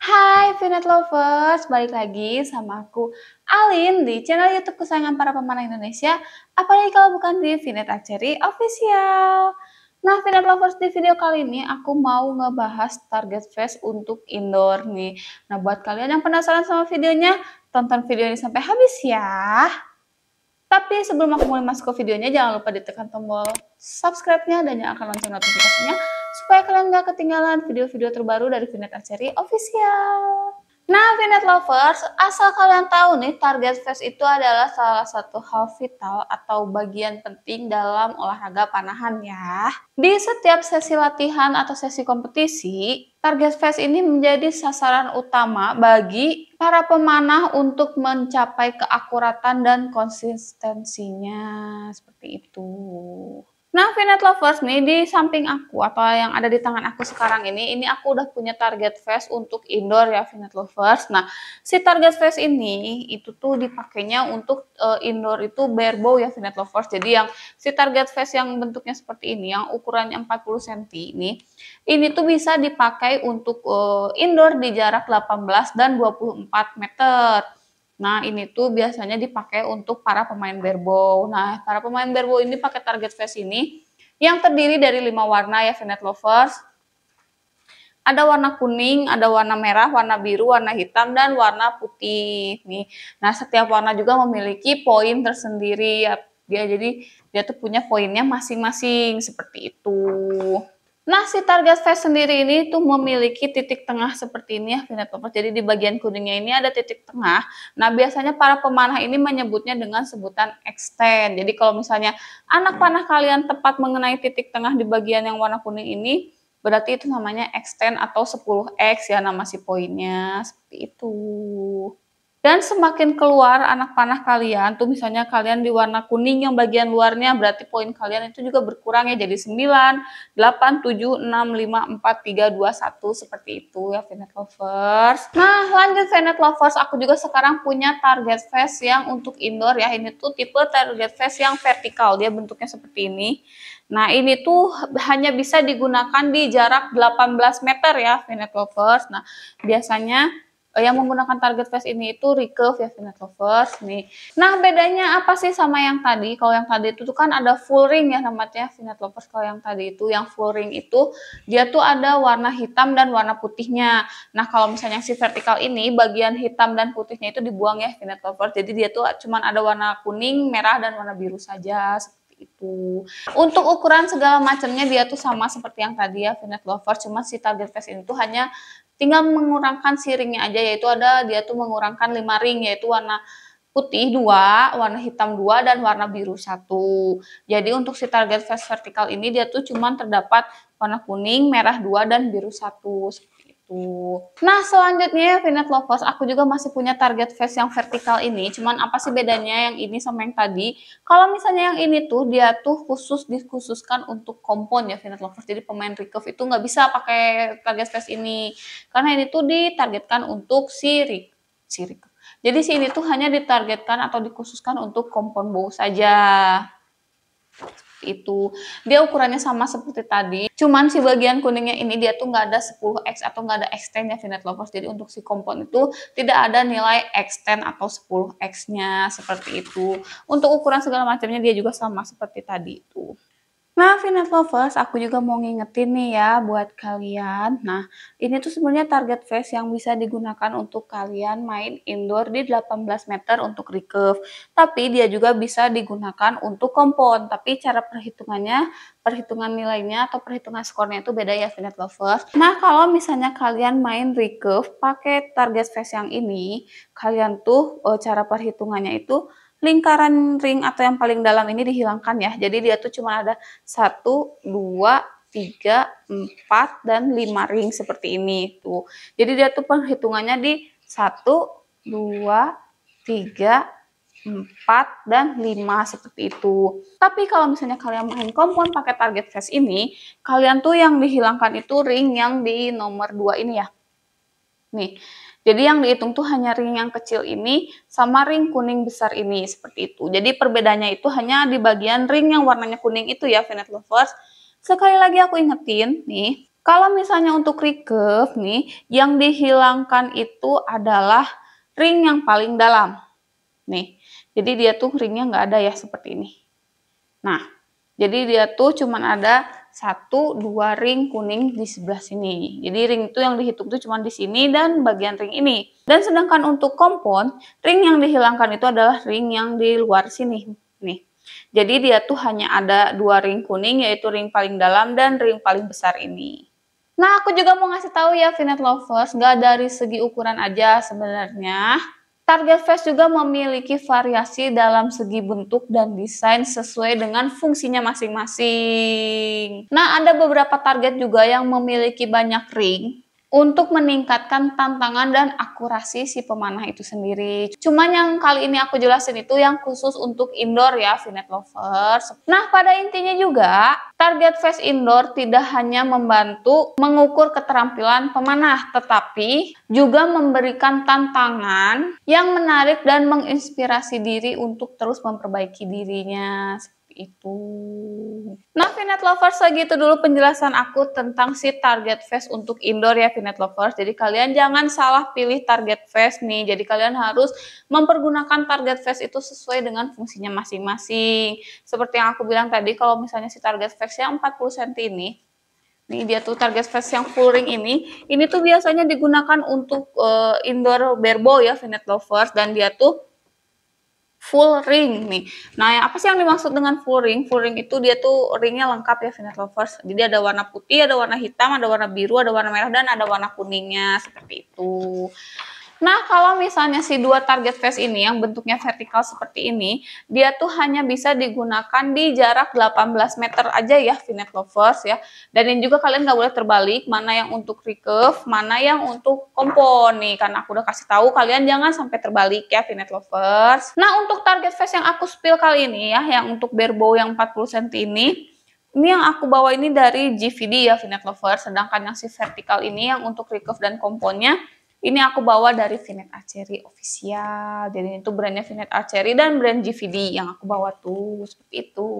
Hai Vinet Lovers, balik lagi sama aku Alin di channel YouTube kesayangan para pemanah Indonesia, apalagi kalau bukan di Vinet Archery Official. Nah, Vinet Lovers, di video kali ini aku mau ngebahas target face untuk indoor nih. Nah, buat kalian yang penasaran sama videonya, tonton video ini sampai habis ya. Tapi sebelum aku mulai masuk ke videonya, jangan lupa ditekan tombol subscribe-nya dan nyalakan lonceng notifikasinya supaya kalian nggak ketinggalan video-video terbaru dari Vinet Archery Official. Nah, Vinet Lovers, asal kalian tahu nih, target face itu adalah salah satu hal vital atau bagian penting dalam olahraga panahan ya. Di setiap sesi latihan atau sesi kompetisi, target face ini menjadi sasaran utama bagi para pemanah untuk mencapai keakuratan dan konsistensinya seperti itu. Nah, Vinet Lovers nih di samping aku atau yang ada di tangan aku sekarang ini, ini aku udah punya target face untuk indoor ya Vinet Lovers. Nah, si target face ini itu tuh dipakainya untuk uh, indoor itu bare bow ya Vinet Lovers. Jadi yang si target face yang bentuknya seperti ini, yang ukurannya 40 cm ini, ini tuh bisa dipakai untuk uh, indoor di jarak 18 dan 24 meter. Nah, ini tuh biasanya dipakai untuk para pemain barebow. Nah, para pemain barebow ini pakai target face ini yang terdiri dari lima warna ya Venet Lovers. Ada warna kuning, ada warna merah, warna biru, warna hitam, dan warna putih. Nih. Nah, setiap warna juga memiliki poin tersendiri. Ya. Dia jadi dia tuh punya poinnya masing-masing seperti itu. Nah, si target saya sendiri ini tuh memiliki titik tengah seperti ini ya, Vinet Lovers. Jadi di bagian kuningnya ini ada titik tengah. Nah, biasanya para pemanah ini menyebutnya dengan sebutan extend. Jadi kalau misalnya anak panah kalian tepat mengenai titik tengah di bagian yang warna kuning ini, berarti itu namanya extend atau 10x ya nama si poinnya, seperti itu. Dan semakin keluar anak panah kalian, tuh misalnya kalian di warna kuning yang bagian luarnya, berarti poin kalian itu juga berkurang ya, jadi 9, 8, 7, 6, 5, 4, 3, 2, 1, seperti itu ya Venet Lovers. Nah lanjut Venet Lovers, aku juga sekarang punya target face yang untuk indoor ya, ini tuh tipe target face yang vertikal, dia bentuknya seperti ini. Nah ini tuh hanya bisa digunakan di jarak 18 meter ya Venet Lovers. Nah biasanya Eh, yang menggunakan target face ini itu Rike Viavinet Lovers nih. Nah, bedanya apa sih sama yang tadi? Kalau yang tadi itu tuh kan ada full ring ya namanya Viavinet Lovers. Kalau yang tadi itu yang full ring itu dia tuh ada warna hitam dan warna putihnya. Nah, kalau misalnya si vertikal ini bagian hitam dan putihnya itu dibuang ya Viavinet Lovers. Jadi dia tuh cuman ada warna kuning, merah dan warna biru saja itu. Untuk ukuran segala macamnya dia tuh sama seperti yang tadi ya Finet Lover, cuma si target face ini tuh hanya tinggal mengurangkan si ringnya aja yaitu ada dia tuh mengurangkan lima ring yaitu warna putih dua, warna hitam dua, dan warna biru satu. Jadi untuk si target face vertikal ini dia tuh cuma terdapat warna kuning, merah dua, dan biru satu gitu. Nah selanjutnya Vinet Lovers, aku juga masih punya target face yang vertikal ini. Cuman apa sih bedanya yang ini sama yang tadi? Kalau misalnya yang ini tuh dia tuh khusus dikhususkan untuk kompon ya Vinet Lovers. Jadi pemain recurve itu nggak bisa pakai target face ini. Karena ini tuh ditargetkan untuk si, si recurve. Jadi sini tuh hanya ditargetkan atau dikhususkan untuk kompon bow saja itu. Dia ukurannya sama seperti tadi, cuman si bagian kuningnya ini dia tuh nggak ada 10X atau nggak ada extendnya 10 nya Lovers. Jadi untuk si kompon itu tidak ada nilai extend atau 10X-nya seperti itu. Untuk ukuran segala macamnya dia juga sama seperti tadi itu. Nah, Finet Lovers, aku juga mau ngingetin nih ya buat kalian. Nah, ini tuh sebenarnya target face yang bisa digunakan untuk kalian main indoor di 18 meter untuk recurve. Tapi dia juga bisa digunakan untuk kompon. Tapi cara perhitungannya, perhitungan nilainya atau perhitungan skornya itu beda ya Finet Lovers. Nah, kalau misalnya kalian main recurve pakai target face yang ini, kalian tuh e, cara perhitungannya itu lingkaran ring atau yang paling dalam ini dihilangkan ya. Jadi dia tuh cuma ada satu, dua, tiga, empat, dan lima ring seperti ini tuh. Jadi dia tuh penghitungannya di satu, dua, tiga, 4, dan 5 seperti itu. Tapi kalau misalnya kalian main kompon pakai target face ini, kalian tuh yang dihilangkan itu ring yang di nomor 2 ini ya. Nih, jadi yang dihitung tuh hanya ring yang kecil ini sama ring kuning besar ini seperti itu. Jadi perbedaannya itu hanya di bagian ring yang warnanya kuning itu ya Venet Lovers. Sekali lagi aku ingetin nih, kalau misalnya untuk recurve nih yang dihilangkan itu adalah ring yang paling dalam. Nih, jadi dia tuh ringnya nggak ada ya seperti ini. Nah, jadi dia tuh cuman ada satu dua ring kuning di sebelah sini. Jadi ring itu yang dihitung itu cuma di sini dan bagian ring ini. Dan sedangkan untuk kompon, ring yang dihilangkan itu adalah ring yang di luar sini. Nih. Jadi dia tuh hanya ada dua ring kuning yaitu ring paling dalam dan ring paling besar ini. Nah, aku juga mau ngasih tahu ya Finet Lovers, nggak dari segi ukuran aja sebenarnya. Target Fest juga memiliki variasi dalam segi bentuk dan desain sesuai dengan fungsinya masing-masing. Nah, ada beberapa target juga yang memiliki banyak ring untuk meningkatkan tantangan dan akurasi si pemanah itu sendiri. Cuman yang kali ini aku jelasin itu yang khusus untuk indoor ya, Finet lovers. Nah, pada intinya juga, target face indoor tidak hanya membantu mengukur keterampilan pemanah, tetapi juga memberikan tantangan yang menarik dan menginspirasi diri untuk terus memperbaiki dirinya itu. Nah, Peanut Lovers segitu dulu penjelasan aku tentang si target face untuk indoor ya Peanut Lovers. Jadi kalian jangan salah pilih target face nih. Jadi kalian harus mempergunakan target face itu sesuai dengan fungsinya masing-masing. Seperti yang aku bilang tadi kalau misalnya si target face yang 40 cm ini Nih dia tuh target face yang full ring ini. Ini tuh biasanya digunakan untuk uh, indoor barebow ya Vinet Lovers dan dia tuh full ring nih. Nah, apa sih yang dimaksud dengan full ring? Full ring itu dia tuh ringnya lengkap ya finish Lovers. Jadi ada warna putih, ada warna hitam, ada warna biru, ada warna merah dan ada warna kuningnya seperti itu. Nah, kalau misalnya si dua target face ini yang bentuknya vertikal seperti ini, dia tuh hanya bisa digunakan di jarak 18 meter aja ya, finet Lovers ya. Dan yang juga kalian nggak boleh terbalik, mana yang untuk recurve, mana yang untuk kompon nih, karena aku udah kasih tahu kalian jangan sampai terbalik ya, finet Lovers. Nah, untuk target face yang aku spill kali ini ya, yang untuk bow yang 40 cm ini, ini yang aku bawa ini dari GVD ya, finet Lovers, sedangkan yang si vertikal ini yang untuk recurve dan komponnya, ini aku bawa dari Vinet Archery official. Jadi itu brandnya Vinet Archery dan brand GVD yang aku bawa tuh seperti itu.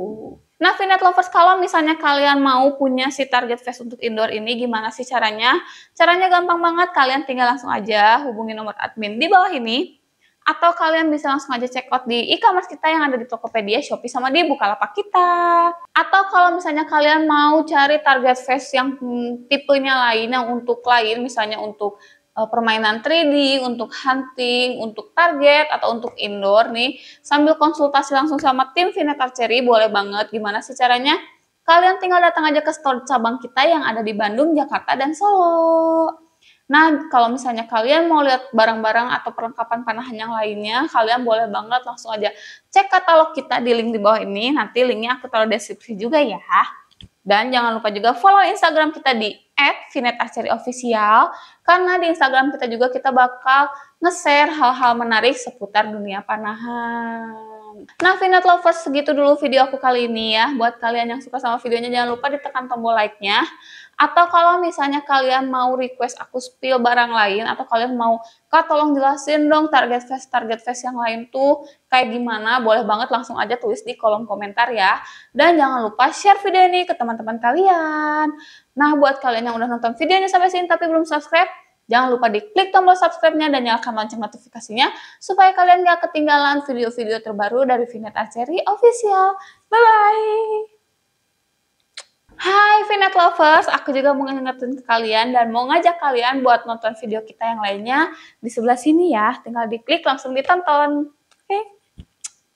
Nah, Vinet Lovers kalau misalnya kalian mau punya si target face untuk indoor ini gimana sih caranya? Caranya gampang banget, kalian tinggal langsung aja hubungi nomor admin di bawah ini atau kalian bisa langsung aja check out di e-commerce kita yang ada di Tokopedia, Shopee, sama di Bukalapak kita. Atau kalau misalnya kalian mau cari target face yang hmm, tipenya lain, yang untuk lain, misalnya untuk Eh, permainan 3D, untuk hunting, untuk target, atau untuk indoor nih, sambil konsultasi langsung sama tim Vinet Archery, boleh banget. Gimana sih caranya? Kalian tinggal datang aja ke store cabang kita yang ada di Bandung, Jakarta, dan Solo. Nah, kalau misalnya kalian mau lihat barang-barang atau perlengkapan panahan yang lainnya, kalian boleh banget langsung aja cek katalog kita di link di bawah ini. Nanti linknya aku taruh deskripsi juga ya. Dan jangan lupa juga follow Instagram kita di @vinetarcherryofficial karena di Instagram kita juga kita bakal nge-share hal-hal menarik seputar dunia panahan. Nah, Finet Lovers, segitu dulu video aku kali ini ya. Buat kalian yang suka sama videonya, jangan lupa ditekan tombol like-nya. Atau kalau misalnya kalian mau request aku spill barang lain atau kalian mau Kak tolong jelasin dong target face target face yang lain tuh kayak gimana? Boleh banget langsung aja tulis di kolom komentar ya. Dan jangan lupa share video ini ke teman-teman kalian. Nah, buat kalian yang udah nonton videonya sampai sini tapi belum subscribe, Jangan lupa klik tombol subscribe-nya dan nyalakan lonceng notifikasinya supaya kalian gak ketinggalan video-video terbaru dari Vinet Archery Official. Bye-bye! Hai Vinet Lovers, aku juga mau ngingetin ke kalian dan mau ngajak kalian buat nonton video kita yang lainnya di sebelah sini ya. Tinggal diklik langsung ditonton. Oke. Okay.